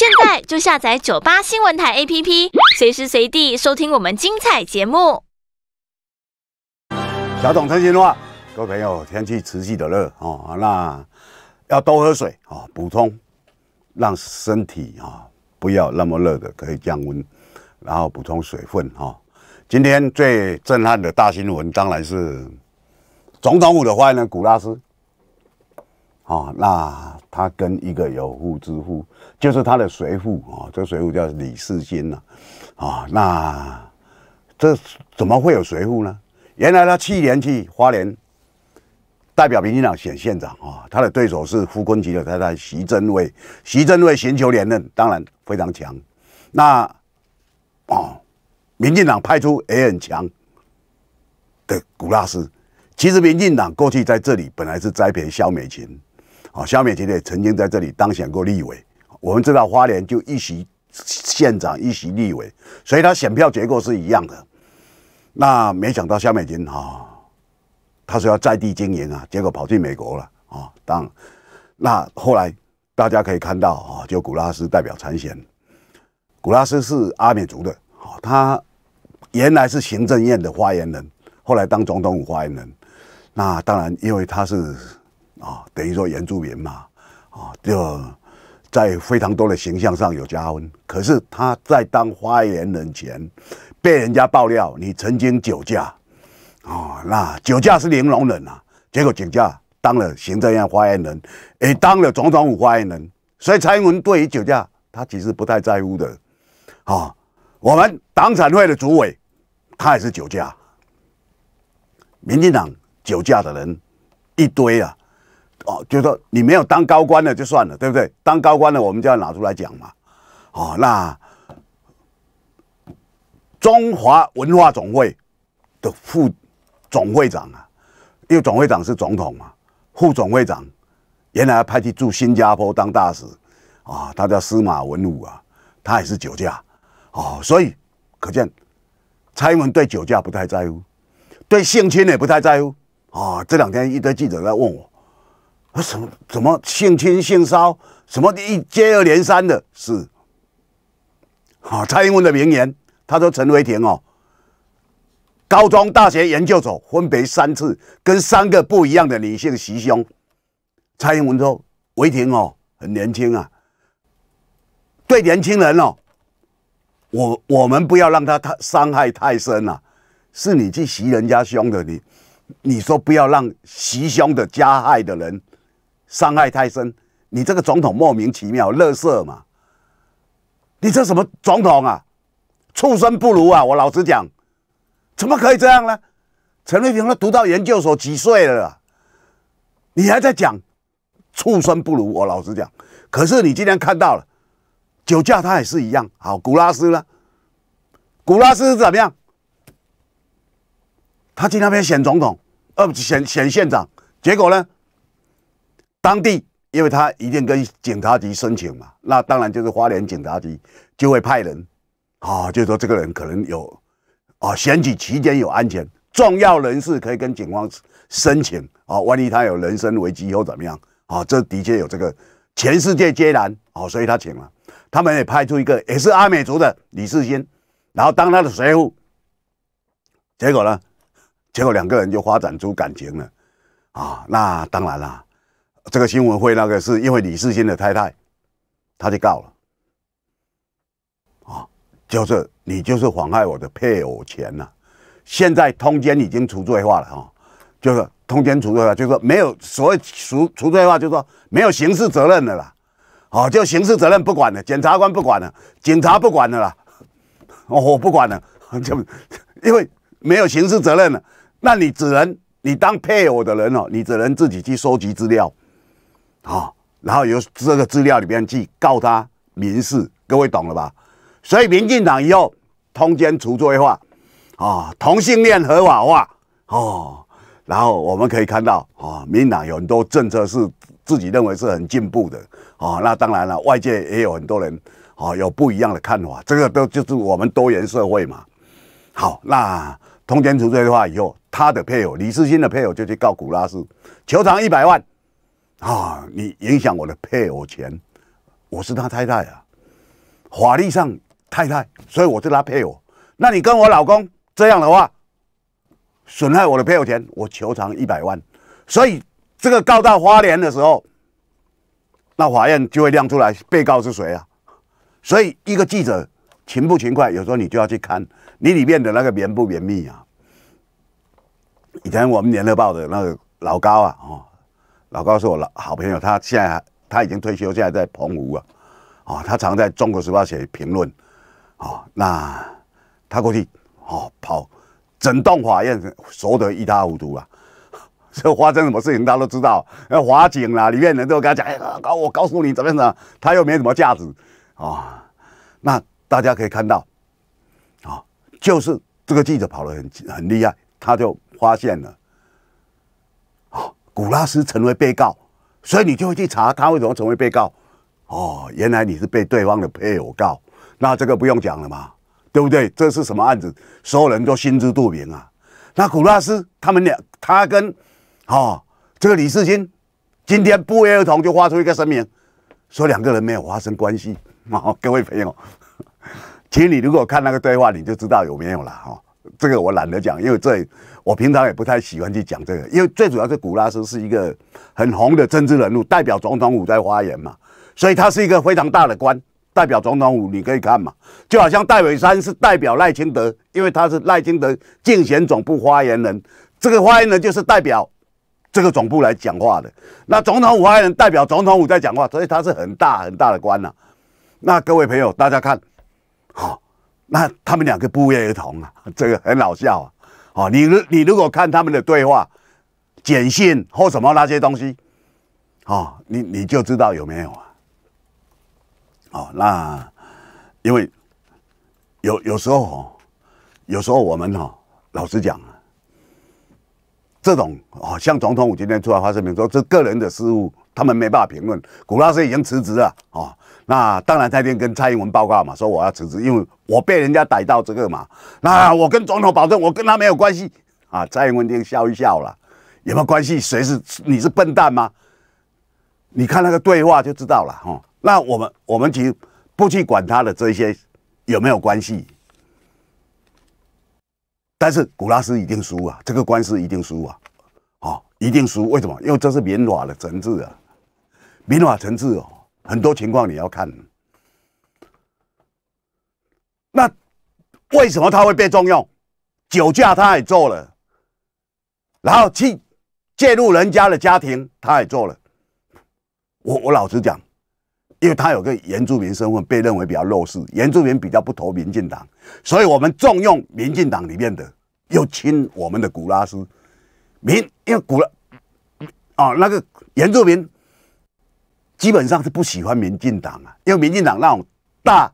现在就下载九八新闻台 APP，随时随地收听我们精彩节目。小董陈的话，各位朋友，天气持续的热哦，那要多喝水哦，补充让身体啊不要那么热的，可以降温，然后补充水分哈。今天最震撼的大新闻当然是总统府的坏人古拉斯。啊，那他跟一个有夫之妇，就是他的随父啊，这个随父叫李世新呐，啊，那这怎么会有随父呢？原来他去年去花莲代表民进党选县长啊，他的对手是副官级的太太徐珍卫，徐珍卫寻求连任，当然非常强，那哦，民进党派出也很强的古拉斯，其实民进党过去在这里本来是栽培萧美琴。啊，夏美琴也曾经在这里当选过立委。我们知道花莲就一席县长一席立委，所以他选票结构是一样的。那没想到夏美琴啊，他说要在地经营啊，结果跑去美国了啊。当那后来大家可以看到啊，就古拉斯代表参选。古拉斯是阿美族的，好，他原来是行政院的发言人，后来当总统府发言人。那当然，因为他是。啊，等于说原住民嘛，啊，就在非常多的形象上有加分。可是他在当发言人前，被人家爆料你曾经酒驾，哦，那酒驾是零容忍啊。结果酒驾当了行政院发言人，也当了总统府发言人。所以蔡英文对于酒驾他其实不太在乎的。啊，我们党产会的主委，他也是酒驾。民进党酒驾的人一堆啊。哦，就说你没有当高官的就算了，对不对？当高官的我们就要拿出来讲嘛。哦，那中华文化总会的副总会长啊，因为总会长是总统嘛，副总会长原来派去驻新加坡当大使啊，他叫司马文武啊，他也是酒驾哦。所以可见蔡英文对酒驾不太在乎，对性侵也不太在乎啊。这两天一堆记者在问我。啊，什么怎么性侵性骚什么一接二连三的，是。哈，蔡英文的名言，他说陈伟霆哦，高中、大学、研究所分别三次跟三个不一样的女性袭胸。蔡英文说伟霆哦，很年轻啊，对年轻人哦，我我们不要让他太伤害太深了。是你去袭人家胸的，你你说不要让袭胸的加害的人。伤害太深，你这个总统莫名其妙，乐色嘛？你这什么总统啊？畜生不如啊！我老实讲，怎么可以这样呢？陈瑞平都读到研究所几岁了？你还在讲畜生不如？我老实讲，可是你今天看到了酒驾，他也是一样。好，古拉斯呢？古拉斯是怎么样？他去那边选总统，呃，不，选选县长，结果呢？当地，因为他一定跟警察局申请嘛，那当然就是花莲警察局就会派人，啊，就是说这个人可能有，啊，选举期间有安全重要人士可以跟警方申请，啊，万一他有人身危机又怎么样？啊，这的确有这个，全世界皆然，啊，所以他请了，他们也派出一个也是阿美族的李世新，然后当他的随扈，结果呢，结果两个人就发展出感情了，啊，那当然啦。这个新闻会那个是因为李世新的太太，他就告了，啊，就是你就是妨害我的配偶权呐。现在通奸已经除罪化了哈，就是通奸除罪化，就是说没有所谓除除罪化，就是说没有刑事责任的啦，好，就刑事责任不管了，检察官不管了，警察不管了啦，我不管了，就因为没有刑事责任了，那你只能你当配偶的人哦，你只能自己去收集资料。啊，然后由这个资料里面去告他民事，各位懂了吧？所以民进党以后通奸除罪化，啊，同性恋合法化，哦，然后我们可以看到，啊，民党有很多政策是自己认为是很进步的，哦，那当然了，外界也有很多人，哦，有不一样的看法，这个都就是我们多元社会嘛。好，那通奸除罪化以后，他的配偶李世新，的配偶就去告古拉斯，求偿一百万。啊！你影响我的配偶权，我是他太太啊，法律上太太，所以我是他配偶。那你跟我老公这样的话，损害我的配偶权，我求偿一百万。所以这个告到花莲的时候，那法院就会亮出来被告是谁啊？所以一个记者勤不勤快，有时候你就要去看你里面的那个绵不绵密啊。以前我们《联合报》的那个老高啊，哦。老高是我老好朋友，他现在他已经退休，现在在澎湖啊，哦，他常在中国时报写评论，哦，那他过去哦跑整栋法院熟得一塌糊涂啊。这发生什么事情他都知道，那华警啦，里面人都跟他讲，哎，我告诉你怎么样？怎么样？他又没什么价值，啊，那大家可以看到，啊，就是这个记者跑得很很厉害，他就发现了。古拉斯成为被告，所以你就会去查他为什么成为被告。哦，原来你是被对方的配偶告，那这个不用讲了嘛，对不对？这是什么案子，所有人都心知肚明啊。那古拉斯他们俩，他跟，哦，这个李世金，今天不约而同就发出一个声明，说两个人没有发生关系。哦，各位朋友，请你如果看那个对话，你就知道有没有了哈。这个我懒得讲，因为这我平常也不太喜欢去讲这个。因为最主要是古拉斯是一个很红的政治人物，代表总统府在发言嘛，所以他是一个非常大的官，代表总统府。你可以看嘛，就好像戴伟山是代表赖清德，因为他是赖清德竞选总部发言人，这个发言人就是代表这个总部来讲话的。那总统府发言人代表总统府在讲话，所以他是很大很大的官呢。那各位朋友，大家看，好。那他们两个不约而同啊，这个很好笑啊！哦，你你如果看他们的对话、简讯或什么那些东西，哦，你你就知道有没有啊？哦，那因为有有时候哦，有时候我们哦，老实讲啊，这种哦，像总统，我今天出来发声明说，这个人的失误，他们没办法评论。古拉斯已经辞职了啊。那当然，那天跟蔡英文报告嘛，说我要辞职，因为我被人家逮到这个嘛。那我跟总统保证，我跟他没有关系啊。蔡英文就笑一笑了，有没有关系？谁是你是笨蛋吗？你看那个对话就知道了哈。那我们我们其实不去管他的这些有没有关系，但是古拉斯一定输啊，这个官司一定输啊，哦，一定输。为什么？因为这是民法的层治啊，民法层治哦。很多情况你要看，那为什么他会被重用？酒驾他也做了，然后去介入人家的家庭，他也做了。我我老实讲，因为他有个原住民身份，被认为比较弱势，原住民比较不投民进党，所以我们重用民进党里面的又亲我们的古拉斯民，因为古拉啊那个原住民。基本上是不喜欢民进党啊，因为民进党那种大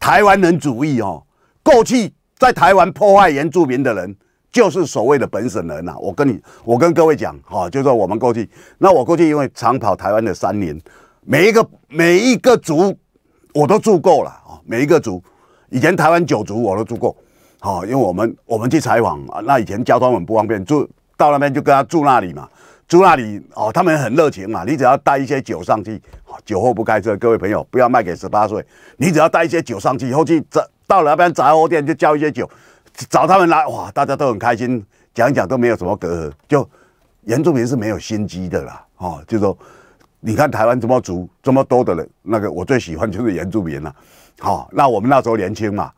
台湾人主义哦。过去在台湾破坏原住民的人，就是所谓的本省人呐。我跟你，我跟各位讲，哈，就说我们过去，那我过去因为长跑台湾的三年，每一个每一个族我都住够了啊。每一个族，以前台湾九族我都住过，好，因为我们我们去采访啊，那以前交通很不方便，住到那边就跟他住那里嘛。住那里哦，他们很热情嘛，你只要带一些酒上去，酒后不开车，各位朋友不要卖给十八岁，你只要带一些酒上去，后去找到了那边杂货店就叫一些酒，找他们来哇，大家都很开心，讲讲都没有什么隔阂，就原住民是没有心机的啦，哦，就说你看台湾这么足这么多的人，那个我最喜欢就是原住民了，好，那我们那时候年轻嘛，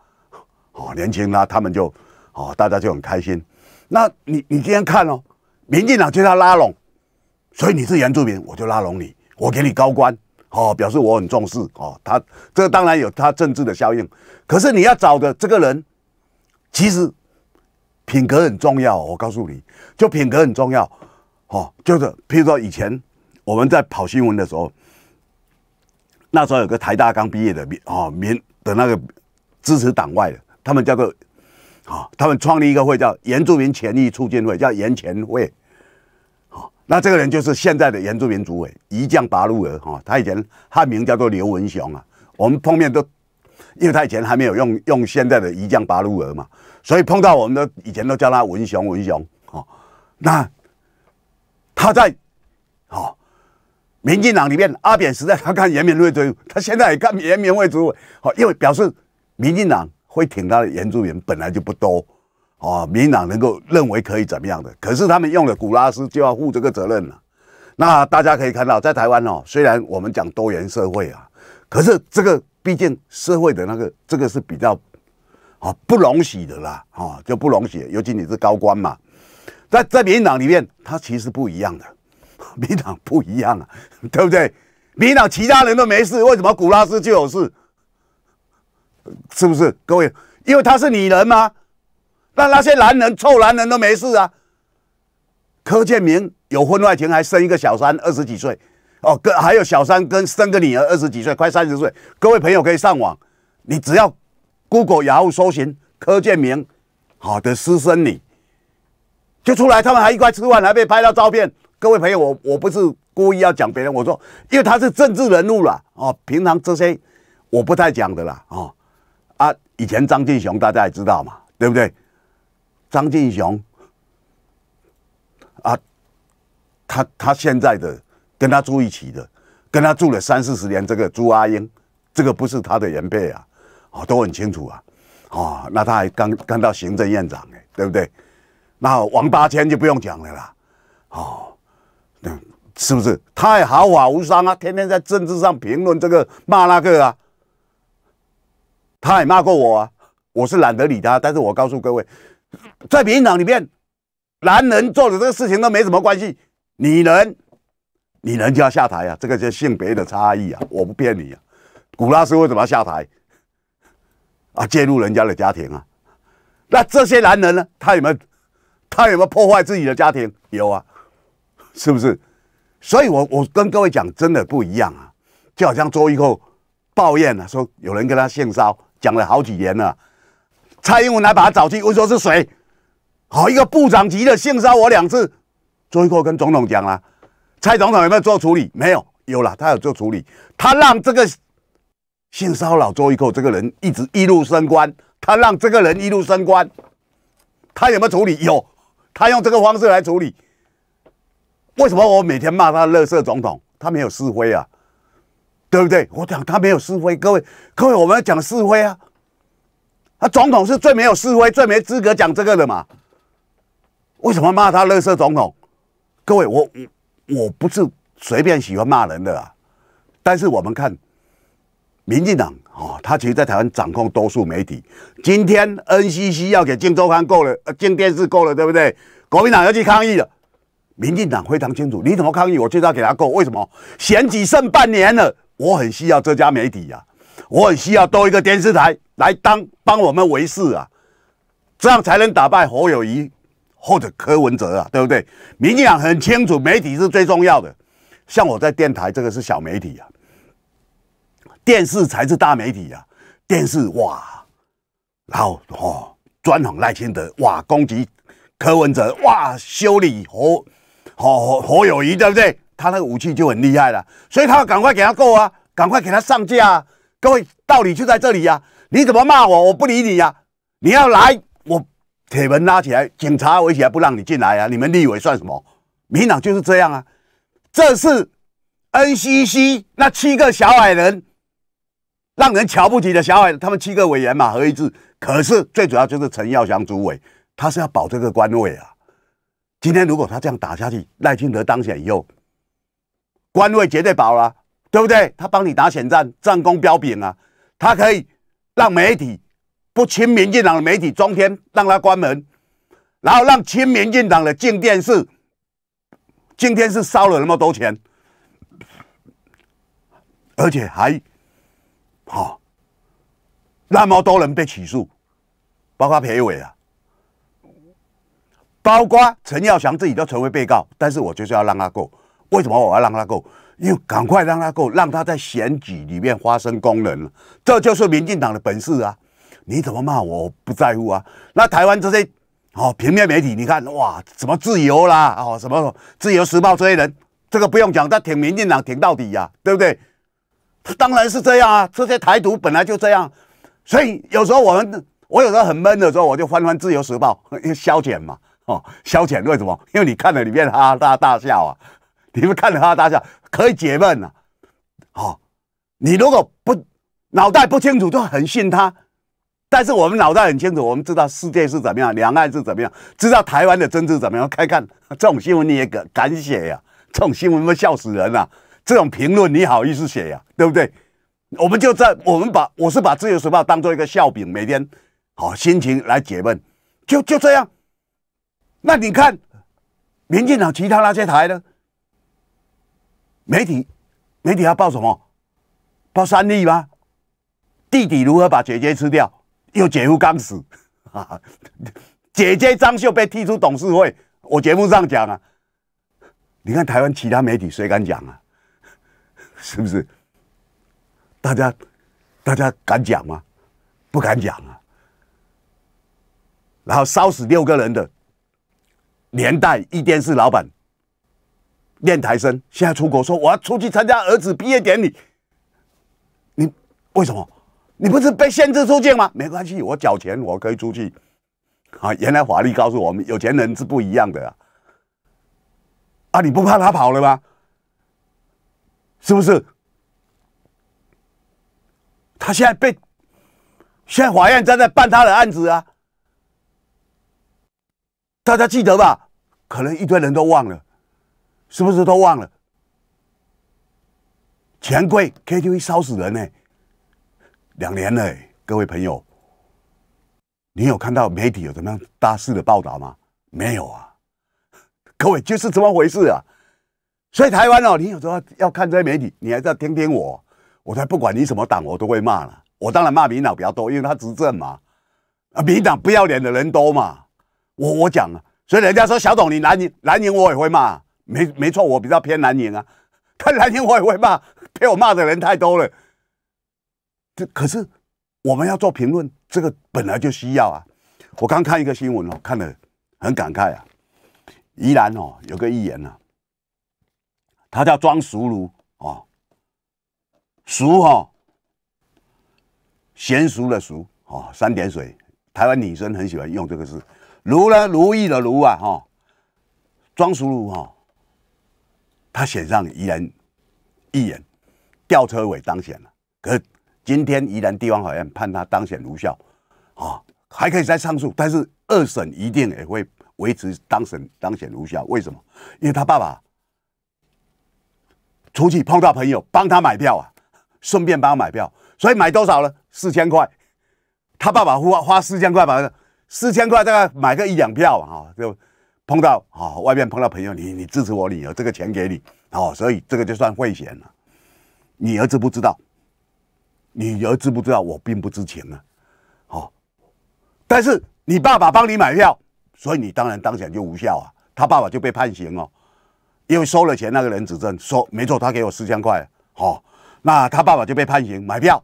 好年轻啦，他们就哦大家就很开心，那你你今天看哦。民进党就他拉拢，所以你是原住民，我就拉拢你，我给你高官，哦，表示我很重视哦。他这个当然有他政治的效应，可是你要找的这个人，其实品格很重要。我告诉你，就品格很重要，哦，就是譬如说以前我们在跑新闻的时候，那时候有个台大刚毕业的民哦民的那个支持党外的，他们叫做。好，他们创立一个会叫原住民权益促进会，叫原前会。那这个人就是现在的原住民主委，一将八路鹅。哈，他以前汉名叫做刘文雄啊。我们碰面都，因为他以前还没有用用现在的“一将八路鹅”嘛，所以碰到我们都以前都叫他文雄文雄。哦。那他在，哦，民进党里面，阿扁时代他干延民会主委，他现在也干延民会主委。好，因为表示民进党。会挺他的原住民本来就不多，啊，民党能够认为可以怎么样的？可是他们用了古拉斯就要负这个责任了。那大家可以看到，在台湾哦，虽然我们讲多元社会啊，可是这个毕竟社会的那个这个是比较啊不容许的啦，啊就不容许，尤其你是高官嘛，在在民党里面，他其实不一样的，民党不一样啊，对不对？民党其他人都没事，为什么古拉斯就有事？是不是各位？因为她是女人吗？那那些男人、臭男人都没事啊。柯建明有婚外情，还生一个小三，二十几岁哦。跟还有小三跟生个女儿，二十几岁，快三十岁。各位朋友可以上网，你只要 Google 雅虎搜寻柯建明好的私生女就出来。他们还一块吃饭，还被拍到照片。各位朋友，我我不是故意要讲别人，我说因为他是政治人物了哦。平常这些我不太讲的啦哦。啊，以前张敬雄大家也知道嘛，对不对？张敬雄，啊，他他现在的跟他住一起的，跟他住了三四十年，这个朱阿英，这个不是他的原配啊，哦，都很清楚啊，哦，那他还刚刚到行政院长哎，对不对？那王八千就不用讲了啦，哦，那是不是太豪华无双啊？天天在政治上评论这个骂那个啊？他也骂过我，啊，我是懒得理他。但是我告诉各位，在民党里面，男人做的这个事情都没什么关系，女人，女人就要下台啊！这个叫性别的差异啊！我不骗你啊！古拉斯为什么要下台啊？介入人家的家庭啊？那这些男人呢？他有没有？他有没有破坏自己的家庭？有啊！是不是？所以我我跟各位讲，真的不一样啊！就好像周玉蔻抱怨啊，说有人跟他性骚扰。讲了好几年了，蔡英文来把他找去，问说是谁？好一个部长级的性骚扰我两次，周后跟总统讲了，蔡总统有没有做处理？没有，有了，他有做处理，他让这个性骚扰周一蔻这个人一直一路升官，他让这个人一路升官，他有没有处理？有，他用这个方式来处理。为什么我每天骂他乐色总统，他没有示威啊？对不对？我讲他没有示威，各位，各位，我们要讲示威啊！他总统是最没有示威、最没资格讲这个的嘛？为什么骂他？乐色总统，各位，我我不是随便喜欢骂人的啊。但是我们看，民进党哦，他其实，在台湾掌控多数媒体。今天 NCC 要给金周刊够了，金电视够了，对不对？国民党要去抗议了，民进党非常清楚，你怎么抗议？我就要给他够。为什么？选举剩半年了。我很需要这家媒体呀，我很需要多一个电视台来当帮我们维系啊，这样才能打败侯友谊或者柯文哲啊，对不对？民进党很清楚，媒体是最重要的。像我在电台，这个是小媒体啊，电视才是大媒体啊。电视哇，然后哦，专访赖清德哇，攻击柯文哲哇，修理侯侯侯友谊，对不对？他那个武器就很厉害了，所以他要赶快给他够啊，赶快给他上架啊！各位道理就在这里呀！你怎么骂我，我不理你呀！你要来，我铁门拉起来，警察围起来，不让你进来啊！你们立委算什么？民党就是这样啊！这是 NCC 那七个小矮人，让人瞧不起的小矮，他们七个委员嘛，何以致。可是最主要就是陈耀祥主委，他是要保这个官位啊！今天如果他这样打下去，赖清德当选以后。官位绝对保了，对不对？他帮你打前战，战功彪炳啊！他可以让媒体不亲民进党的媒体，中天让他关门，然后让亲民进党的进电视。今天是烧了那么多钱，而且还好那么多人被起诉，包括裴委啊，包括陈耀祥自己都成为被告。但是我就是要让他过。为什么我要让他够？因为赶快让他够，让他在选举里面发生功能这就是民进党的本事啊！你怎么骂我不在乎啊？那台湾这些哦平面媒体，你看哇，什么自由啦哦，什么自由时报这些人，这个不用讲，他挺民进党挺到底呀，对不对？当然是这样啊，这些台独本来就这样。所以有时候我们，我有时候很闷的时候，我就翻翻自由时报消遣嘛哦，消遣为什么？因为你看了里面哈哈大笑啊。你们看着他大笑，可以解闷了。好，你如果不脑袋不清楚，就很信他。但是我们脑袋很清楚，我们知道世界是怎么样，两岸是怎么样，知道台湾的政治怎么样。看看这种新闻你也敢敢写呀？这种新闻会笑死人啊！这种评论你好意思写呀？对不对？我们就在我们把我是把自由时报当做一个笑柄，每天好心情来解闷，就就这样。那你看，民进党其他那些台呢？媒体，媒体要报什么？报三例吗？弟弟如何把姐姐吃掉？又姐夫刚死，姐姐张秀被踢出董事会。我节目上讲啊，你看台湾其他媒体谁敢讲啊？是不是？大家，大家敢讲吗？不敢讲啊。然后烧死六个人的年代，一电视老板。练台生现在出国说我要出去参加儿子毕业典礼，你为什么？你不是被限制出境吗？没关系，我缴钱我可以出去。啊，原来法律告诉我们，有钱人是不一样的啊！你不怕他跑了吗？是不是？他现在被，现在法院正在办他的案子啊！大家记得吧？可能一堆人都忘了。是不是都忘了？钱柜 KTV 烧死人呢？两年了，各位朋友，你有看到媒体有怎么样大事的报道吗？没有啊，各位就是这么回事啊。所以台湾哦，你有时候要看这些媒体，你还是要听听我。我才不管你什么党，我都会骂了。我当然骂民党比较多，因为他执政嘛。啊，民党不要脸的人多嘛。我我讲了，所以人家说小董，你蓝营蓝营我也会骂。没没错，我比较偏南银啊，看男银我也会骂，被我骂的人太多了。这可是我们要做评论，这个本来就需要啊。我刚看一个新闻哦，看的很感慨啊。宜兰哦，有个预言呐，他叫庄淑如哦，淑哈，娴熟的熟哦，三点水，台湾女生很喜欢用这个字，如呢，如意的如啊哈，庄淑如哈。他选上宜人，一人吊车尾当选了。可是今天宜兰地方法院判他当选无效，啊，还可以再上诉，但是二审一定也会维持当审当选无效。为什么？因为他爸爸出去碰到朋友，帮他买票啊，顺便帮他买票，所以买多少了？四千块，他爸爸花花四千块买四千块，大概买个一两票啊，就。碰到啊，外面碰到朋友，你你支持我女儿，这个钱给你，哦，所以这个就算贿选了。你儿子不知道，你儿子不知道，我并不知情啊，哦。但是你爸爸帮你买票，所以你当然当选就无效啊。他爸爸就被判刑哦，因为收了钱那个人指证说，没错，他给我四千块，哦，那他爸爸就被判刑买票，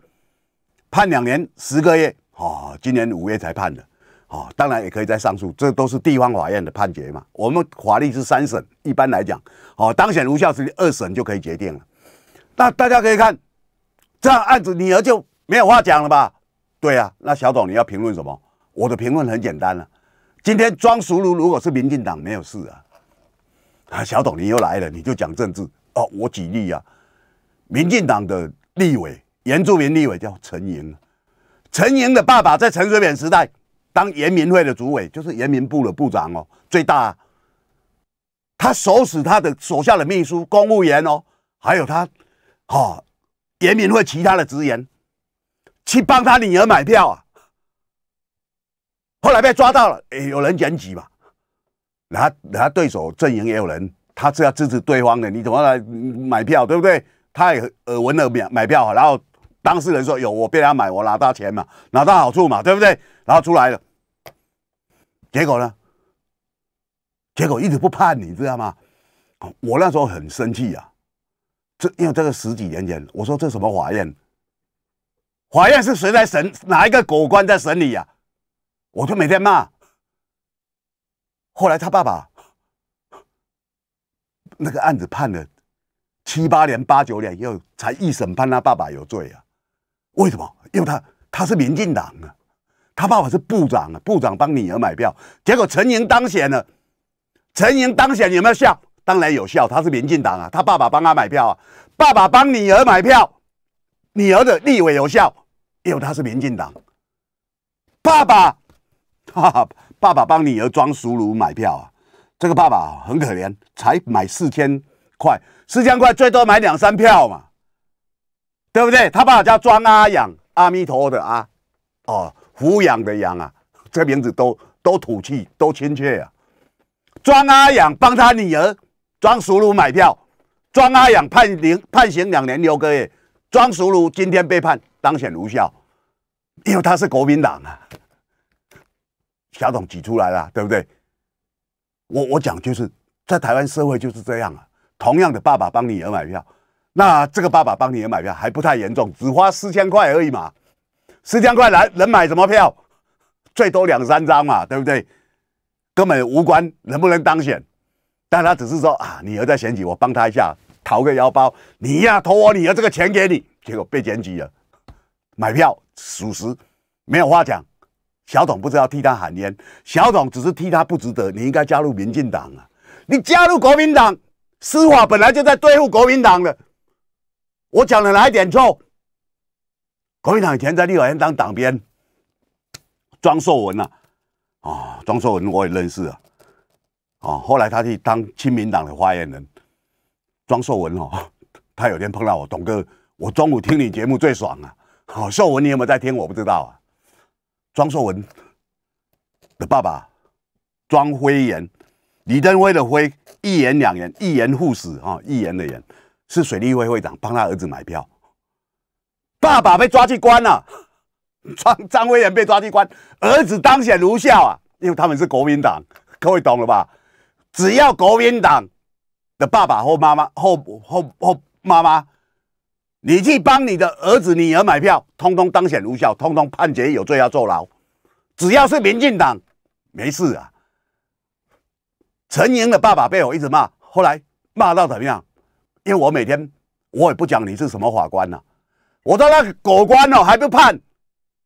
判两年十个月，哦，今年五月才判的。哦，当然也可以再上诉，这都是地方法院的判决嘛。我们法律是三审，一般来讲，哦，当选无效是二审就可以决定了。那大家可以看，这样案子女儿就没有话讲了吧？对啊，那小董你要评论什么？我的评论很简单了，今天庄淑如如果是民进党没有事啊，啊，小董你又来了，你就讲政治哦。我举例啊，民进党的立委原住民立委叫陈莹，陈莹的爸爸在陈水扁时代。当严明会的主委，就是严明部的部长哦，最大。他手使他的手下的秘书公务员哦，还有他哈严明会其他的职员去帮他女儿买票啊。后来被抓到了，有人检举嘛。然后，然后对手阵营也有人，他是要支持对方的，你怎么来买票，对不对？他也耳闻耳免买票，然后。当事人说：“有我被他买，我拿到钱嘛，拿到好处嘛，对不对？”然后出来了，结果呢？结果一直不判，你知道吗？我那时候很生气啊，这因为这个十几年前，我说这什么法院？法院是谁来审？哪一个狗官在审理呀？我就每天骂。后来他爸爸那个案子判了七八年、八九年，又才一审判他爸爸有罪啊。为什么？因为他他是民进党啊，他爸爸是部长啊，部长帮女儿买票，结果陈莹当选了。陈莹当选有没有效？当然有效，他是民进党啊，他爸爸帮他买票啊，爸爸帮女儿买票，女儿的立委有效，因为他是民进党。爸爸，哈哈，爸爸帮女儿装熟奴买票啊，这个爸爸很可怜，才买四千块，四千块最多买两三票嘛。对不对？他爸爸叫庄阿养，阿弥陀的阿，哦，抚养的养啊，这名字都都土气，都亲切啊。庄阿养帮他女儿庄淑如买票，庄阿养判零判刑两年六个月，庄淑如今天被判当选无效，因为他是国民党啊，小董挤出来了，对不对？我我讲就是在台湾社会就是这样啊，同样的爸爸帮女儿买票。那这个爸爸帮你也买票还不太严重，只花四千块而已嘛，四千块来能买什么票？最多两三张嘛，对不对？根本无关能不能当选，但他只是说啊，你儿在选举，我帮他一下，掏个腰包，你呀，投我女儿这个钱给你，结果被检举了。买票属实，没有话讲。小董不知道替他喊冤，小董只是替他不值得。你应该加入民进党啊，你加入国民党，司法本来就在对付国民党了。我讲了哪一点错？国民党以前在立法院当党鞭，庄寿文啊，啊，庄寿文我也认识啊，啊，后来他去当亲民党的发言人，庄寿文哦，他有天碰到我，董哥，我中午听你节目最爽啊，好，寿文你有没有在听？我不知道啊，庄寿文的爸爸庄辉言，李登辉的辉，一言两言，一言护死啊，一言的炎。是水利会会长帮他儿子买票，爸爸被抓去关了，张张威远被抓去关，儿子当选无效啊！因为他们是国民党，各位懂了吧？只要国民党的爸爸或妈妈或或或妈妈，你去帮你的儿子女儿买票，通通当选无效，通通判决有罪要坐牢。只要是民进党，没事啊。陈莹的爸爸被我一直骂，后来骂到怎么样？因为我每天我也不讲你是什么法官了，我到那个狗官哦还不判，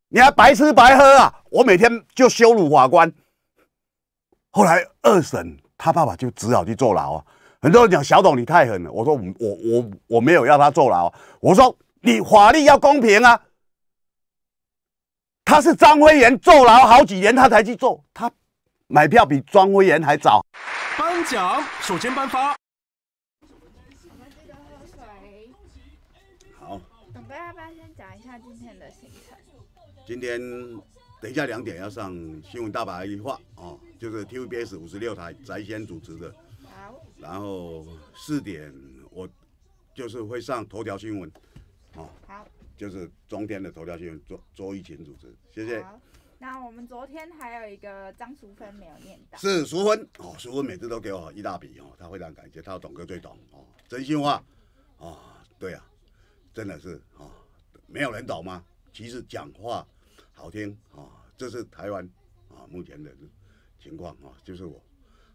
你还白吃白喝啊！我每天就羞辱法官。后来二审他爸爸就只好去坐牢啊。很多人讲小董你太狠了，我说我我我没有要他坐牢，我说你法律要公平啊。他是张辉炎坐牢好几年他才去坐，他买票比庄辉炎还早。颁奖首先颁发。今天等一下两点要上新闻大白话哦，就是 TVBS 五十六台翟先主持的。好。然后四点我就是会上头条新闻，哦。好。就是中天的头条新闻，周周一群主持。谢谢。好。那我们昨天还有一个张淑芬没有念到。是淑芬哦，淑芬每次都给我一大笔哦，她非常感谢，她懂哥最懂哦，真心话哦，对啊，真的是啊，没有人懂吗？其实讲话。好听啊，这是台湾啊，目前的，情况啊，就是我，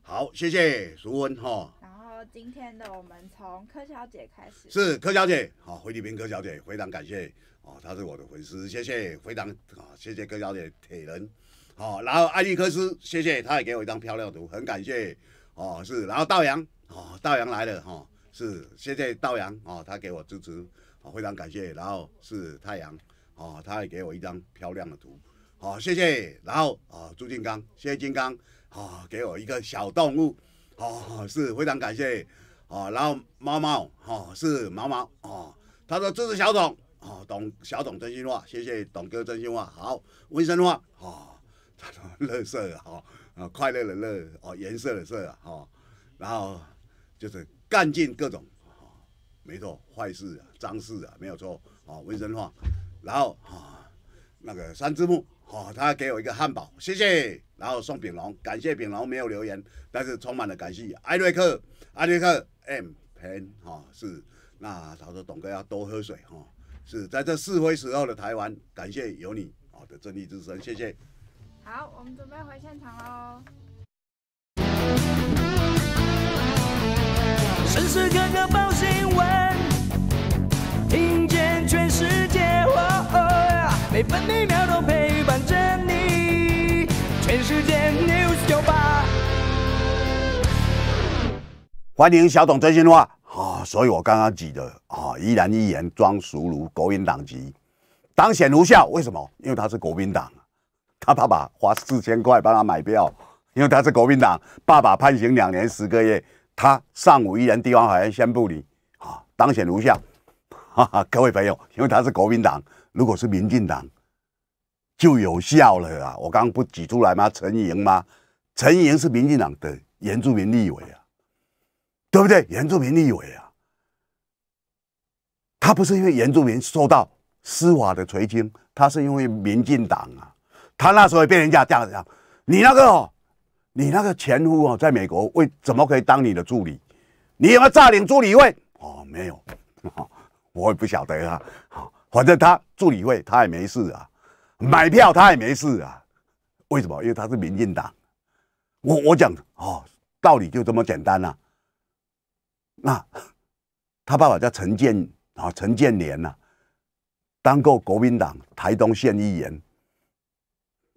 好，谢谢淑文哈。然后今天的我们从柯小姐开始，是柯小姐，好，回律宾柯小姐，非常感谢哦，她是我的粉丝，谢谢，非常啊，谢谢柯小姐铁人，好，然后艾利克斯，谢谢，他也给我一张漂亮图，很感谢哦，是，然后道阳，哦，道阳来了哈，是，谢谢道阳哦，他给我支持，哦，非常感谢，然后是太阳。哦，他也给我一张漂亮的图，好，谢谢。然后啊，朱金刚，谢谢金刚，哦，给我一个小动物，哦，是非常感谢。啊，然后猫猫，哦，是毛毛哦，他说这是小董，哦，董小董真心话，谢谢董哥真心话。好，话，身他说乐色的哦，啊，快乐的乐，哦，颜色的色，哈，然后就是干劲各种，哦、没错，坏事啊，脏事啊，没有错，哦，温身话。然后哈，那个三字木哈，他给我一个汉堡，谢谢。然后送炳龙，感谢炳龙没有留言，但是充满了感谢。艾瑞克，艾瑞克 M Pen 哈是，那他说董哥要多喝水哈，是在这是非时候的台湾，感谢有你啊的正义之声，谢谢。好，我们准备回现场喽。报新闻。听见全世界，每分每秒都陪伴着你。全世界 News 九八，欢迎小董真心话。好，所以我刚刚举的啊，依然一然装熟如国民党籍，当选无效。为什么？因为他是国民党，他爸爸花四千块帮他买票，因为他是国民党，爸爸判刑两年十个月，他上午依然地方法院宣布你啊当选无效。哈哈，各位朋友，因为他是国民党，如果是民进党就有效了啊！我刚刚不举出来吗？陈莹吗？陈莹是民进党的原住民立委啊，对不对？原住民立委啊，他不是因为原住民受到司法的垂青，他是因为民进党啊。他那时候被人家这样讲：“你那个，你那个前夫哦，在美国为怎么可以当你的助理？你有没有诈领助理位？哦，没有。我也不晓得啊，反正他助理会，他也没事啊，买票他也没事啊，为什么？因为他是民进党。我我讲哦，道理就这么简单啦。那他爸爸叫陈建啊，陈建年呐，当过国民党台东县议员、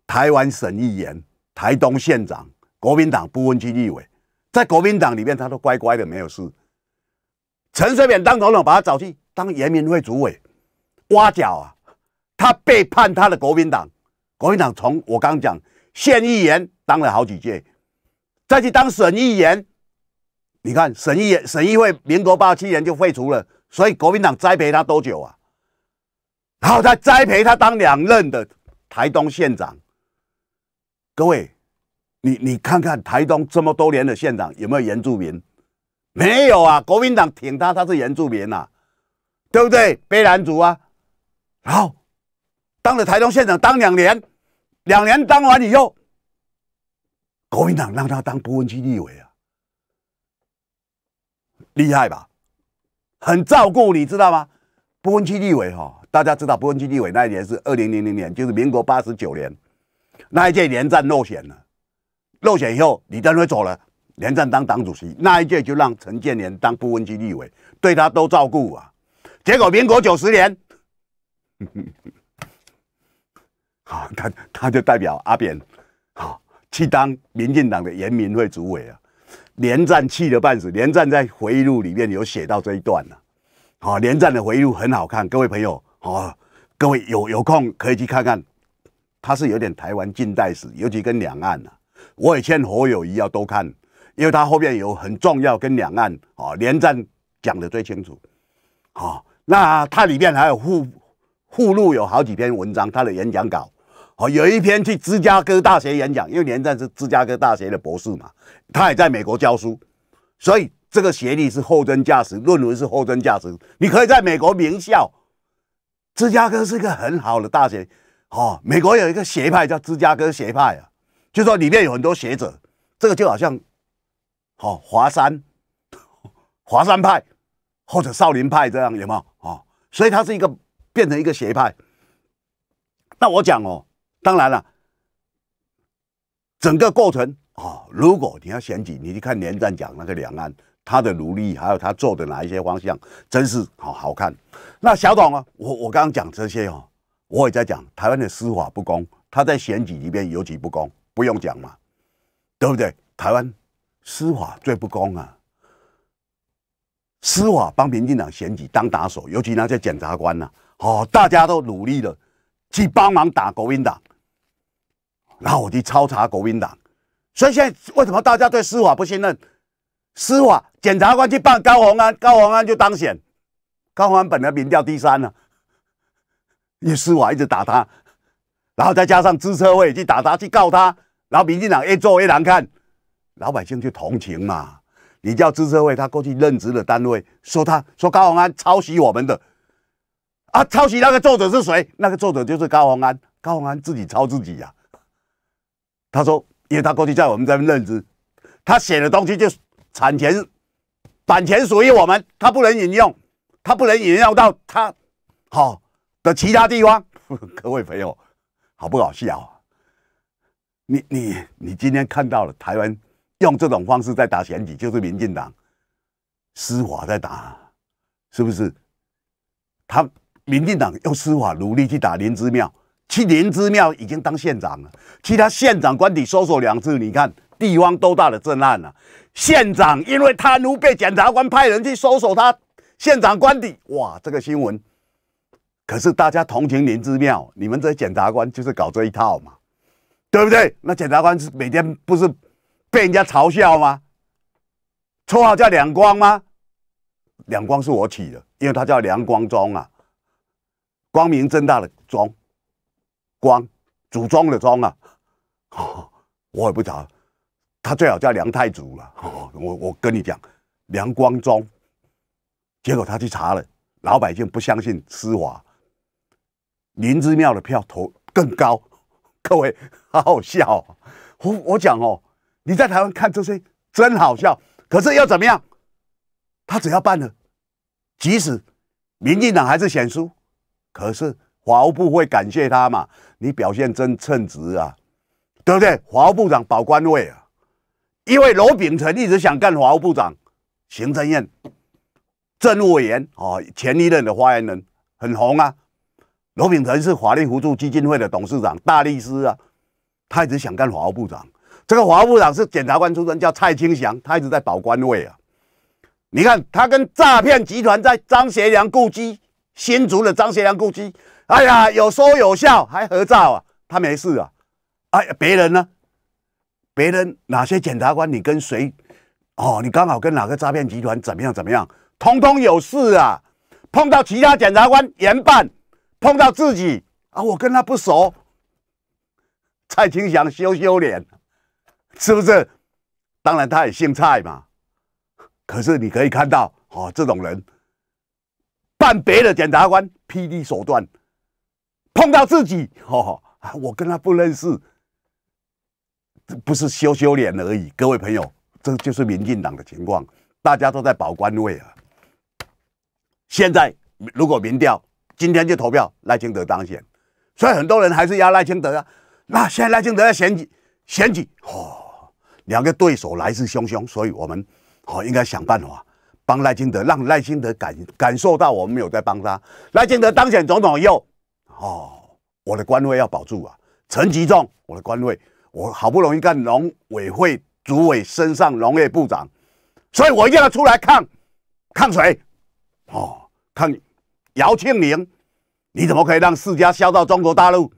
台湾省议员、台东县长、国民党不分区立委，在国民党里面他都乖乖的没有事。陈水扁当总统把他找去。当联民会主委，挖角啊！他背叛他的国民党。国民党从我刚讲县议员当了好几届，再去当省议员。你看省议员、省议会民国八七年就废除了，所以国民党栽培他多久啊？然后他栽培他当两任的台东县长。各位，你你看看台东这么多年的县长有没有原住民？没有啊！国民党挺他，他是原住民呐。对不对？卑南族啊，然后当了台东县长当两年，两年当完以后，国民党让他当不分区立委啊，厉害吧？很照顾你知道吗？不分区立委哈，大家知道不分区立委那一年是二零零零年，就是民国八十九年，那一届连战落选了，落选以后李登辉走了，连战当党主席，那一届就让陈建年当不分区立委，对他都照顾啊。结果民国九十年，好，他他就代表阿扁，好去当民进党的联民会主委啊。连战气得半死，连战在回忆录里面有写到这一段呢。好，连战的回忆录很好看，各位朋友，好，各位有有空可以去看看。他是有点台湾近代史，尤其跟两岸啊，我也劝和友宜要多看，因为他后面有很重要跟两岸啊，连战讲的最清楚，好。那它里面还有附附录，有好几篇文章，他的演讲稿哦，有一篇去芝加哥大学演讲，因为连战是芝加哥大学的博士嘛，他也在美国教书，所以这个学历是货真价实，论文是货真价实，你可以在美国名校，芝加哥是一个很好的大学，哦，美国有一个学派叫芝加哥学派啊，就说里面有很多学者，这个就好像好华山华山派。或者少林派这样有没有啊？所以它是一个变成一个邪派。那我讲哦，当然了，整个过程啊，如果你要选举，你去看连战讲那个两岸他的努力，还有他做的哪一些方向，真是好好看。那小董啊，我我刚刚讲这些哦，我也在讲台湾的司法不公，他在选举里面有几不公，不用讲嘛，对不对？台湾司法最不公啊。司法帮民进党选举当打手，尤其那些检察官呐，哦，大家都努力的去帮忙打国民党，然后去抄查国民党。所以现在为什么大家对司法不信任？司法检察官去办高宏安，高宏安就当选。高宏安本来民调第三呢，为司法一直打他，然后再加上支车会去打他，去告他，然后民进党越做越难看，老百姓就同情嘛。你叫资策会，他过去任职的单位说他说高宏安抄袭我们的啊，抄袭那个作者是谁？那个作者就是高宏安，高宏安自己抄自己呀。他说，因为他过去在我们这边任职，他写的东西就产权，版权属于我们，他不能引用，他不能引用到他好的其他地方。各位朋友，好不好笑啊？你你你今天看到了台湾。用这种方式在打选举，就是民进党司法在打，是不是？他民进党用司法努力去打林之妙，去林之妙已经当县长了。其他县长官邸搜索两次，你看地方多大的震难了。县长因为贪污被检察官派人去搜索他县长官邸，哇，这个新闻。可是大家同情林之妙，你们这检察官就是搞这一套嘛，对不对？那检察官是每天不是？被人家嘲笑吗？绰号叫两光吗？两光是我起的，因为他叫梁光宗啊，光明正大的宗，光，祖宗的宗啊，我也不查，他最好叫梁太祖了。我我跟你讲，梁光宗，结果他去查了，老百姓不相信施华，林之庙的票投更高，各位好好笑，我我讲哦。你在台湾看这些真好笑，可是又怎么样？他只要办了，即使民进党还是选输，可是法务部会感谢他嘛？你表现真称职啊，对不对？华务部长保官位啊，因为罗秉成一直想干法务部长。行政院政务委员啊，前一任的发言人很红啊，罗秉成是法力辅助基金会的董事长大律师啊，他一直想干法务部长。这个华部长是检察官出身，叫蔡清祥，他一直在保官位啊。你看他跟诈骗集团在张学良故居，新竹的张学良故居，哎呀，有说有笑，还合照啊。他没事啊。哎，别人呢？别人哪些检察官？你跟谁？哦，你刚好跟哪个诈骗集团？怎么样？怎么样？通通有事啊。碰到其他检察官严办，碰到自己啊，我跟他不熟。蔡清祥羞羞脸。是不是？当然，他也姓蔡嘛。可是你可以看到，哦，这种人办别的检察官霹雳手段，碰到自己，哦，我跟他不认识，这不是羞羞脸而已。各位朋友，这就是民进党的情况，大家都在保官位啊。现在如果民调今天就投票赖清德当选，所以很多人还是压赖清德啊。那现在赖清德要选举选举，哦。两个对手来势汹汹，所以我们好应该想办法帮赖清德，让赖清德感感受到我们有在帮他。赖清德当选总统以后，哦，我的官位要保住啊，层级重，我的官位我好不容易干农委会主委，升上农业部长，所以我一定要出来抗抗谁哦，抗姚庆玲，你怎么可以让世家销到中国大陆？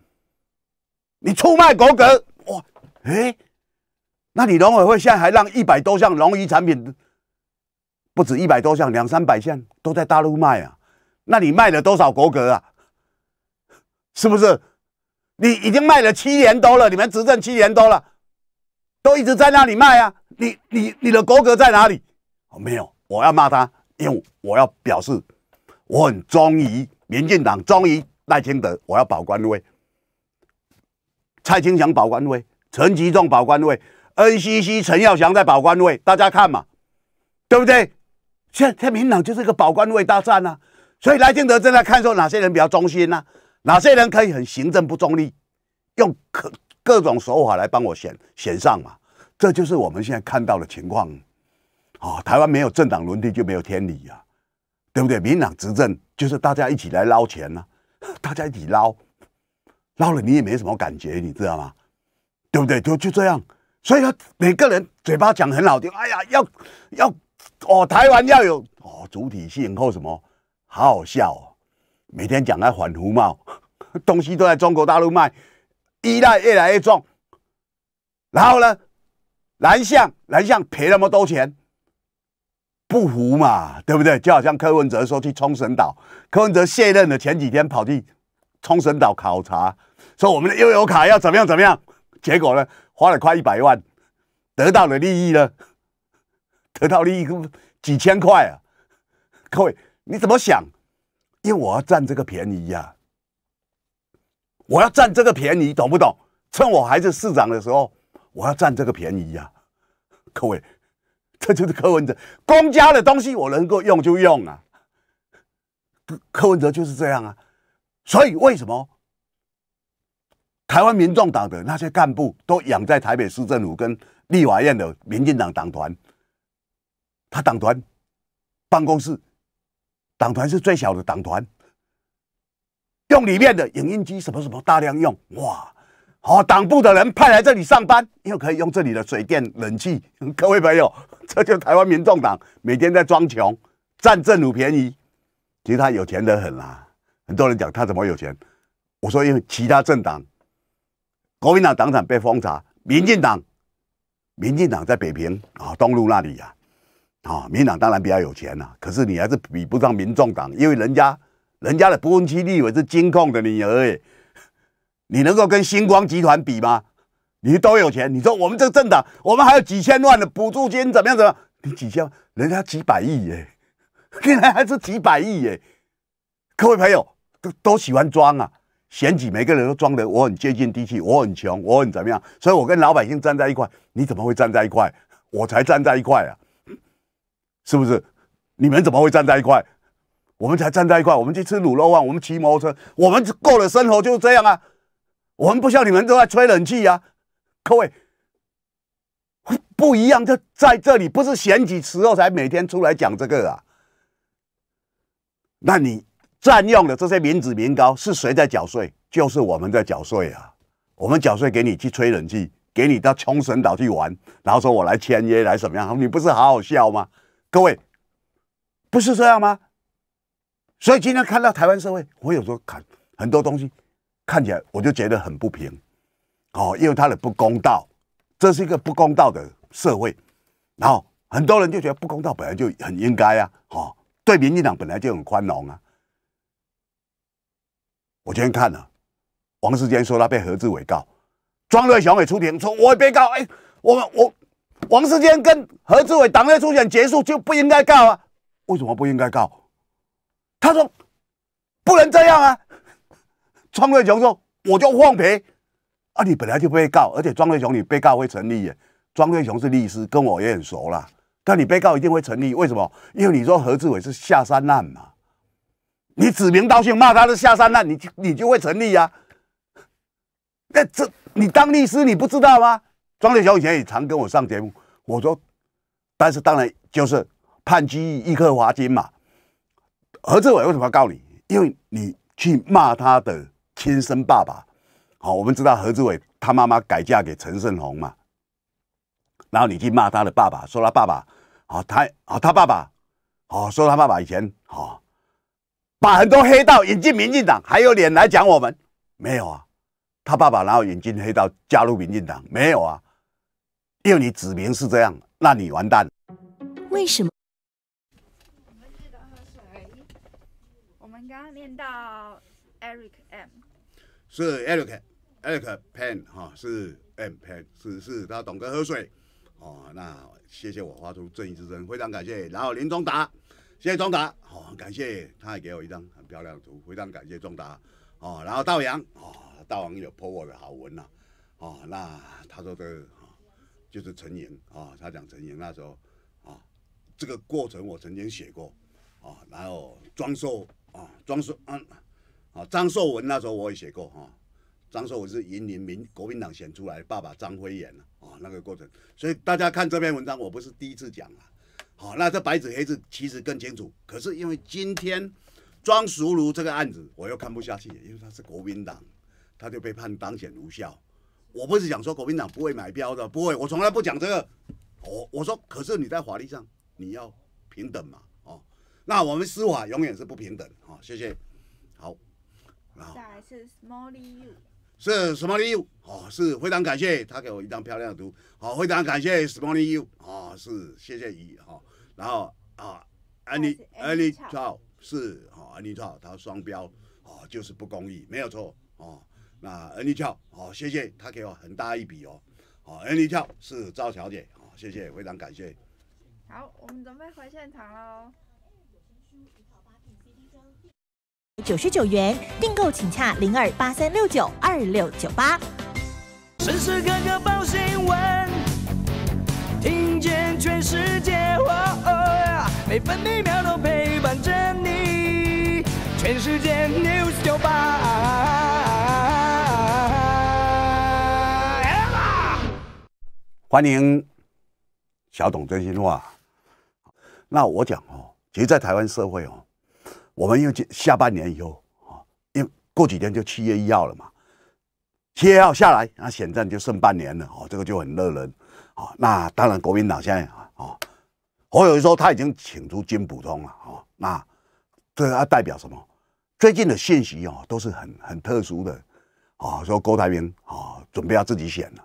你出卖国格哇，哎。那你农委会现在还让一百多项农渔产品，不止一百多项，两三百项都在大陆卖啊？那你卖了多少国格啊？是不是？你已经卖了七年多了，你们执政七年多了，都一直在那里卖啊？你你你的国格在哪里？没有，我要骂他，因为我要表示我很忠于民进党，忠于赖清德，我要保官位，蔡清祥保官位，陈吉仲保官位。NCC 陈耀祥在保官位，大家看嘛，对不对？现在民党就是一个保官位大战啊，所以赖清德正在看说哪些人比较忠心呢？哪些人可以很行政不中立，用各各种手法来帮我选选上嘛？这就是我们现在看到的情况。哦，台湾没有政党轮替就没有天理呀，对不对？民党执政就是大家一起来捞钱呢，大家一起捞，捞了你也没什么感觉，你知道吗？对不对？就就这样。所以说每个人嘴巴讲很好听，哎呀，要要哦，台湾要有哦主体性或什么，好好笑哦，每天讲那反服帽，东西都在中国大陆卖，依赖越来越重，然后呢，南向南向赔那么多钱，不服嘛，对不对？就好像柯文哲说去冲绳岛，柯文哲卸任的前几天跑去冲绳岛考察，说我们的悠游卡要怎么样怎么样，结果呢？花了快一百万，得到的利益呢？得到利益几千块啊！各位，你怎么想？因为我要占这个便宜呀！我要占这个便宜，懂不懂？趁我还是市长的时候，我要占这个便宜呀！各位，这就是柯文哲公家的东西，我能够用就用啊！柯柯文哲就是这样啊，所以为什么？台湾民众党的那些干部都养在台北市政府跟立法院的民进党党团，他党团办公室，党团是最小的党团，用里面的影印机什么什么大量用，哇！好，党部的人派来这里上班，又可以用这里的水电冷气。各位朋友，这就台湾民众党每天在装穷，占政府便宜，其实他有钱得很啦。很多人讲他怎么有钱，我说因为其他政党。国民党党产被封查，民进党，民进党在北平啊，东路那里呀，啊，民党当然比较有钱了，可是你还是比不上民众党，因为人家，人家的不分区立委是金控的女儿已，你能够跟星光集团比吗？你都有钱，你说我们这个政党，我们还有几千万的补助金，怎么样？怎么？你几千，人家几百亿耶，竟 然还是几百亿耶？各位朋友都都喜欢装啊。选举每个人都装的我很接近地气，我很穷，我很怎么样，所以我跟老百姓站在一块。你怎么会站在一块？我才站在一块啊，是不是？你们怎么会站在一块？我们才站在一块。我们去吃卤肉饭，我们骑摩托车，我们过的生活就是这样啊。我们不像你们都在吹冷气啊，各位，不一样。就在这里不是选举时候才每天出来讲这个啊。那你。占用了这些民脂民膏是谁在缴税？就是我们在缴税啊！我们缴税给你去吹冷气，给你到冲绳岛去玩，然后说我来签约来怎么样？你不是好好笑吗？各位，不是这样吗？所以今天看到台湾社会，我有时候看很多东西，看起来我就觉得很不平，哦，因为他的不公道，这是一个不公道的社会，然后很多人就觉得不公道本来就很应该啊，哦，对民进党本来就很宽容啊。我今天看了，王世坚说他被何志伟告，庄瑞雄也出庭说我也被告。哎，我们我王世坚跟何志伟党内初选结束就不应该告啊？为什么不应该告？他说不能这样啊。庄瑞雄说我就放屁，啊你本来就被告，而且庄瑞雄你被告会成立耶？庄瑞雄是律师，跟我也很熟啦，但你被告一定会成立，为什么？因为你说何志伟是下三滥嘛。你指名道姓骂他是下三滥，你你就会成立呀？那这你当律师你不知道吗？庄烈雄以前也常跟我上节目，我说，但是当然就是判拘役一颗罚金嘛。何志伟为什么要告你？因为你去骂他的亲生爸爸。好，我们知道何志伟他妈妈改嫁给陈胜宏嘛，然后你去骂他的爸爸，说他爸爸，好他啊他爸爸，好说他爸爸以前好。把很多黑道引进民进党，还有脸来讲我们？没有啊，他爸爸然后引进黑道加入民进党，没有啊，因为你指明是这样，那你完蛋。为什么？我们记得喝水，我们刚刚念到 Eric M，是 Eric，Eric Pen 哈，是 M Pen，是是，他懂得喝水。哦，那谢谢我发出正义之声，非常感谢。然后林中达。谢谢庄达，哦，感谢他也给我一张很漂亮的图，非常感谢庄达，哦，然后道扬，哦，道阳有 p 我的好文呐，哦，那他说的，哦，就是陈寅，哦，他讲陈寅那时候，哦，这个过程我曾经写过，哦，然后庄寿，哦，庄寿，嗯，哦，张寿文那时候我也写过哈，张寿文是云林民国民党选出来，爸爸张辉演了，哦，那个过程，所以大家看这篇文章，我不是第一次讲了。好，那这白纸黑字其实更清楚。可是因为今天庄淑如这个案子，我又看不下去，因为他是国民党，他就被判当选无效。我不是讲说国民党不会买标的，不会，我从来不讲这个。我我说，可是你在法律上你要平等嘛。哦，那我们司法永远是不平等。哈，谢谢。好，再来是 s m l You。是什么礼物？哦，是非常感谢他给我一张漂亮的图。哦，非常感谢什么礼物？哦，是谢谢鱼。哦，然后啊，安妮安妮跳，是哦，安妮跳，她双标哦，就是不公益没有错哦。那安妮跳哦，谢谢她给我很大一笔哦。哦，安妮跳，是赵小姐哦，谢谢，非常感谢。好，我们准备回现场喽。九十九元订购，请洽零二八三六九二六九八。时时刻刻报新闻，听见全世界，哦每分每秒都陪伴着你。全世界 News 九八，欢迎小董真心话。那我讲哦，其实，在台湾社会哦。我们又下半年以后啊，因为过几天就七月一号了嘛，七月一号下来，那选战就剩半年了哦，这个就很热人啊。那当然国民党现在啊，我有一说他已经请出金普通了啊，那这个要代表什么？最近的信息啊都是很很特殊的啊，说郭台铭啊准备要自己选了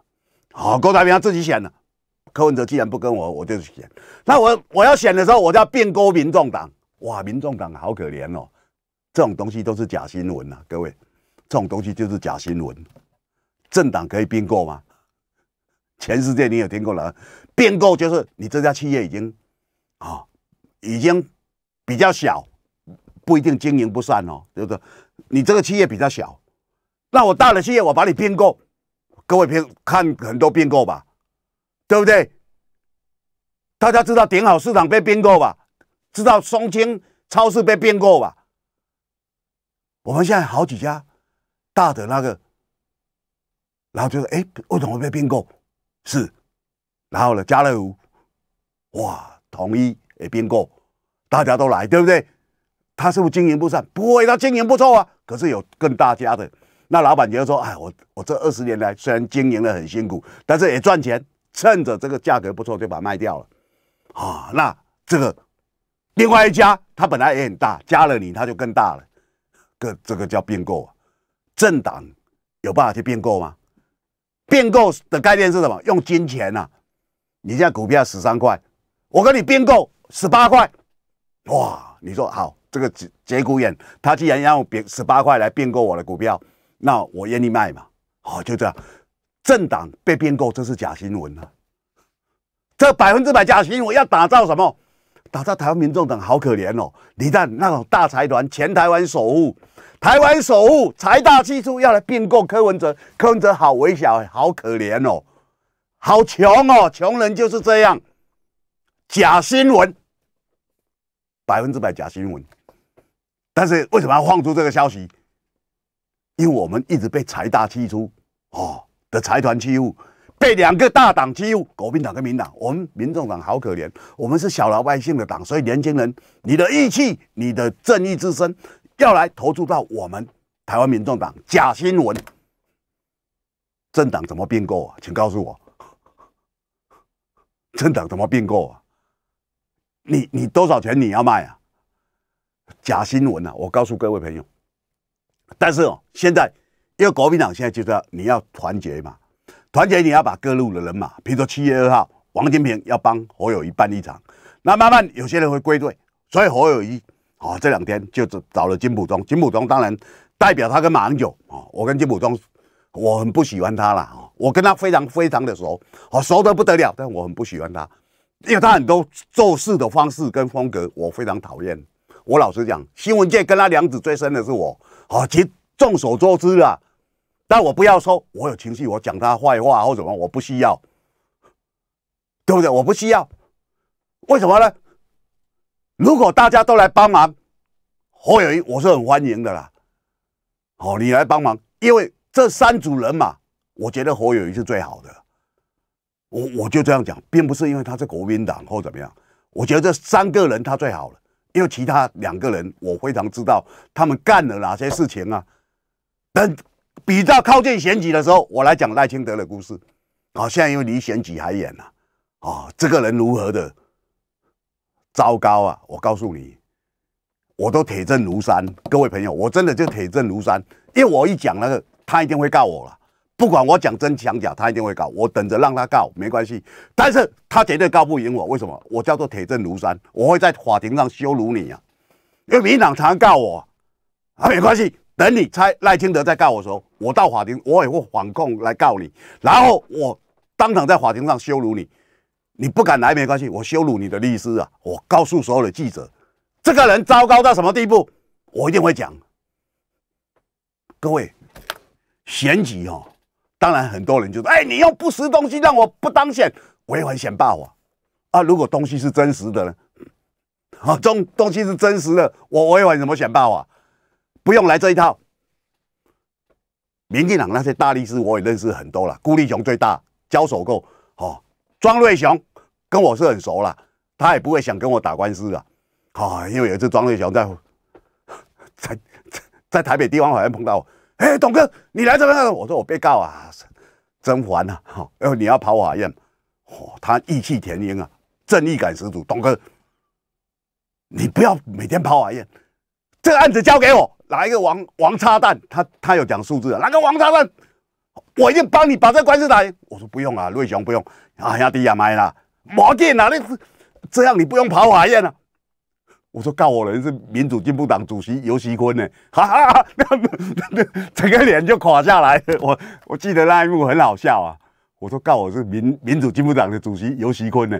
好，郭台铭要自己选了，柯文哲既然不跟我，我就选。那我我要选的时候，我就要变郭民众党。哇！民众党好可怜哦，这种东西都是假新闻呐，各位，这种东西就是假新闻。政党可以并购吗？全世界你有听过了，并购就是你这家企业已经啊，已经比较小，不一定经营不善哦，就是你这个企业比较小，那我大的企业我把你并购，各位看很多并购吧，对不对？大家知道顶好市场被并购吧？知道松青超市被并购吧？我们现在好几家大的那个，然后就是哎，为什么被并购？是，然后呢，家乐福，哇，统一也并购，大家都来，对不对？他是不是经营不善？不会，他经营不错啊。可是有更大家的那老板就说：“哎，我我这二十年来虽然经营的很辛苦，但是也赚钱。趁着这个价格不错，就把它卖掉了。”啊，那这个。另外一家，它本来也很大，加了你它就更大了，个这个叫并购啊。政党有办法去并购吗？并购的概念是什么？用金钱呐。你现在股票十三块，我跟你并购十八块，哇！你说好这个节节骨眼，他既然要用别十八块来并购我的股票，那我愿意卖嘛？好，就这样。政党被并购，这是假新闻啊！这百分之百假新闻，要打造什么？打到台湾民众党好可怜哦！李旦那种大财团前台湾首富、台湾首富财大气粗，要来并购柯文哲，柯文哲好微小，好可怜哦，好穷哦，穷人就是这样。假新闻，百分之百假新闻。但是为什么要放出这个消息？因为我们一直被财大气粗哦的财团欺负。被两个大党欺负，国民党跟民党，我们民众党好可怜，我们是小老百姓的党，所以年轻人，你的义气，你的正义之声，要来投注到我们台湾民众党。假新闻，政党怎么并购啊？请告诉我，政党怎么并购啊？你你多少钱你要卖啊？假新闻啊！我告诉各位朋友，但是哦，现在因为国民党现在就是要你要团结嘛。团结，你要把各路的人马，比如说七月二号，王金平要帮侯友谊办一场，那慢慢有些人会归队，所以侯友谊，好这两天就找找了金普忠，金普忠当然代表他跟马英九，啊，我跟金普忠我很不喜欢他了，啊，我跟他非常非常的熟，好熟的不得了，但我很不喜欢他，因为他很多做事的方式跟风格我非常讨厌，我老实讲，新闻界跟他梁子最深的是我，好，其众所周知了。但我不要说，我有情绪，我讲他坏话或怎么，我不需要，对不对？我不需要，为什么呢？如果大家都来帮忙，侯友谊我是很欢迎的啦。好，你来帮忙，因为这三组人嘛，我觉得侯友谊是最好的。我我就这样讲，并不是因为他是国民党或怎么样，我觉得这三个人他最好了，因为其他两个人我非常知道他们干了哪些事情啊，但比较靠近选举的时候，我来讲赖清德的故事。哦，现在又离选举还远了。啊，这个人如何的糟糕啊！我告诉你，我都铁证如山。各位朋友，我真的就铁证如山，因为我一讲那个，他一定会告我了。不管我讲真讲假，他一定会告。我等着让他告，没关系。但是他绝对告不赢我。为什么？我叫做铁证如山，我会在法庭上羞辱你啊！因为民党常告我，啊没关系。等你猜赖清德在告我的时候，我到法庭，我也会反控来告你，然后我当场在法庭上羞辱你，你不敢来没关系，我羞辱你的律师啊，我告诉所有的记者，这个人糟糕到什么地步，我一定会讲。各位，选举哦，当然很多人就说，哎，你用不实东西让我不当选，我也会显霸我啊，如果东西是真实的呢？啊，东东西是真实的，我我也会怎么选爆啊？不用来这一套，民进党那些大力士我也认识很多了，孤立雄最大，交手够哦。庄瑞雄跟我是很熟了，他也不会想跟我打官司的，好，因为有一次庄瑞雄在 在在台北地方法院碰到我，哎，董哥你来这么我说我被告啊，甄嬛啊，哈，然后你要跑法院，哦，他义气填膺啊，正义感十足，董哥你不要每天跑法院，这个案子交给我。哪一个王王插蛋？他他有讲数字？哪个王插蛋？我一定帮你把这官司打赢。我说不用啊，瑞雄不用啊，亚弟也买啦，毛劲啊！你这样你不用跑法院了。我说告我的人是民主进步党主席尤锡坤呢，哈哈，整个脸就垮下来。我我记得那一幕很好笑啊。我说告我是民民主进步党的主席尤锡坤呢。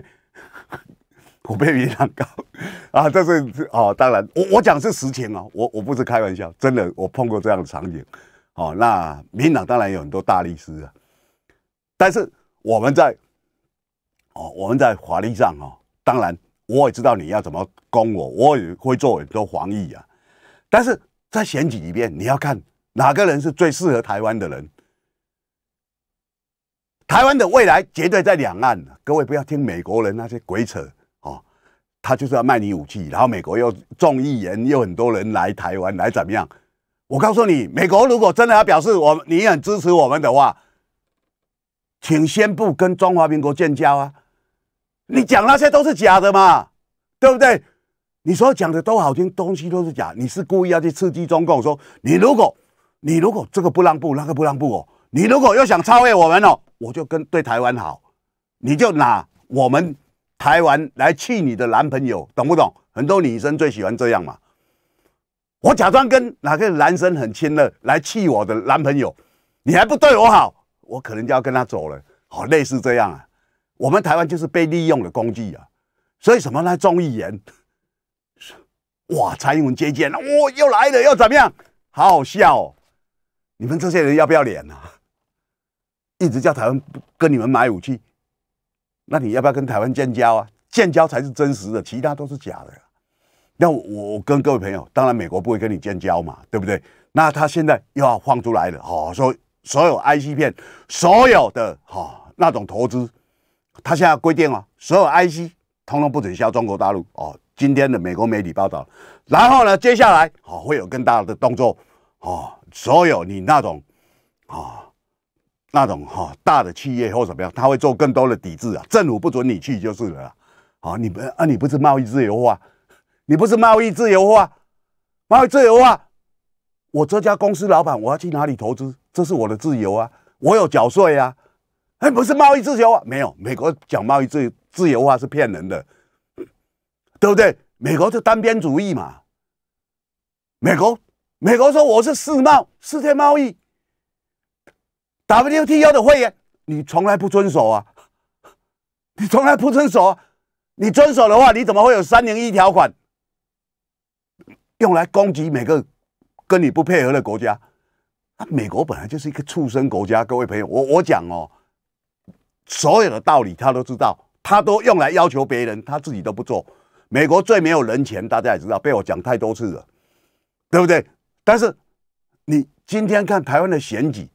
我被民党高。啊！这是哦，当然我我讲是实情啊，我我不是开玩笑，真的我碰过这样的场景哦。那民党当然有很多大律师啊，但是我们在哦，我们在法律上哦，当然我也知道你要怎么攻我，我也会做很多防御啊。但是在选举里面，你要看哪个人是最适合台湾的人。台湾的未来绝对在两岸，各位不要听美国人那些鬼扯。他就是要卖你武器，然后美国又众议员又很多人来台湾来怎么样？我告诉你，美国如果真的要表示我你很支持我们的话，请宣布跟中华民国建交啊！你讲那些都是假的嘛，对不对？你说讲的都好听，东西都是假，你是故意要去刺激中共，说你如果你如果这个不让步，那个不让步哦，你如果又想超越我们哦，我就跟对台湾好，你就拿我们。台湾来气你的男朋友，懂不懂？很多女生最喜欢这样嘛。我假装跟哪个男生很亲热，来气我的男朋友，你还不对我好，我可能就要跟他走了。好，类似这样啊。我们台湾就是被利用的工具啊。所以什么呢？综艺员哇，蔡英文接见了，哇，又来了，又怎么样？好好笑。哦！你们这些人要不要脸啊？一直叫台湾跟你们买武器。那你要不要跟台湾建交啊？建交才是真实的，其他都是假的。那我我跟各位朋友，当然美国不会跟你建交嘛，对不对？那他现在又要放出来了哈，说所有 IC 片，所有的哈那种投资，他现在规定了，所有 IC 通通不准销中国大陆哦。今天的美国媒体报道，然后呢，接下来哈会有更大的动作哦，所有你那种啊。那种哈大的企业或怎么样，他会做更多的抵制啊！政府不准你去就是了。好，你不啊？你不是贸易自由化？你不是贸易自由化？贸易自由化？我这家公司老板，我要去哪里投资？这是我的自由啊！我有缴税啊！哎，不是贸易自由化？没有，美国讲贸易自自由化是骗人的，对不对？美国是单边主义嘛。美国，美国说我是世贸世界贸易。W T O 的会员，你从来不遵守啊！你从来不遵守，你遵守的话，你怎么会有三零一条款用来攻击每个跟你不配合的国家？啊，美国本来就是一个畜生国家，各位朋友，我我讲哦，所有的道理他都知道，他都用来要求别人，他自己都不做。美国最没有人权，大家也知道，被我讲太多次了，对不对？但是你今天看台湾的选举。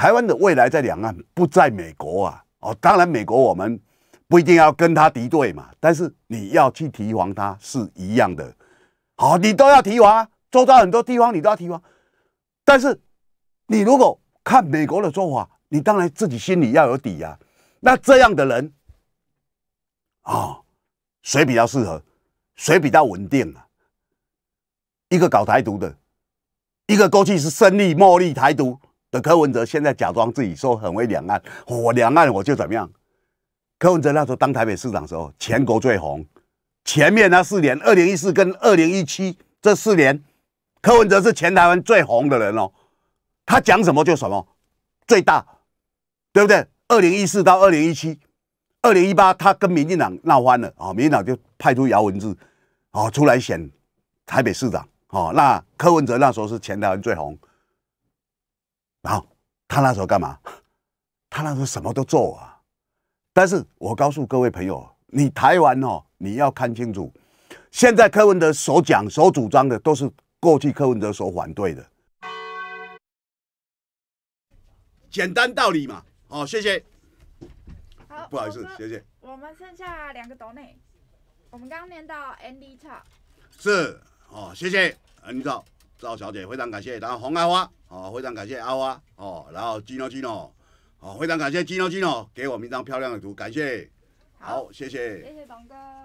台湾的未来在两岸，不在美国啊！哦，当然，美国我们不一定要跟他敌对嘛，但是你要去提防他是一样的。好，你都要提防，啊，周遭很多地方你都要提防。但是你如果看美国的做法，你当然自己心里要有底啊。那这样的人啊，谁比较适合？谁比较稳定啊？一个搞台独的，一个过去是胜利茉莉台独。的柯文哲现在假装自己说很为两岸，我两岸我就怎么样？柯文哲那时候当台北市长的时候，全国最红。前面那四年，二零一四跟二零一七这四年，柯文哲是全台湾最红的人哦。他讲什么就什么，最大，对不对？二零一四到二零一七，二零一八他跟民进党闹翻了啊，民进党就派出姚文智，哦出来选台北市长。哦，那柯文哲那时候是全台湾最红。然后他那时候干嘛？他那时候什么都做啊！但是我告诉各位朋友，你台湾哦，你要看清楚。现在柯文哲所讲、所主张的，都是过去柯文哲所反对的。简单道理嘛。哦，谢谢。好，不好意思，谢谢。我们剩下两个岛内，我们刚念到 NDP。是，哦，谢谢，Andy。赵小姐非常感谢，然后红阿花哦非常感谢阿花哦，然后基诺基诺哦非常感谢基诺基诺给我们一张漂亮的图，感谢，好谢谢，谢谢董哥。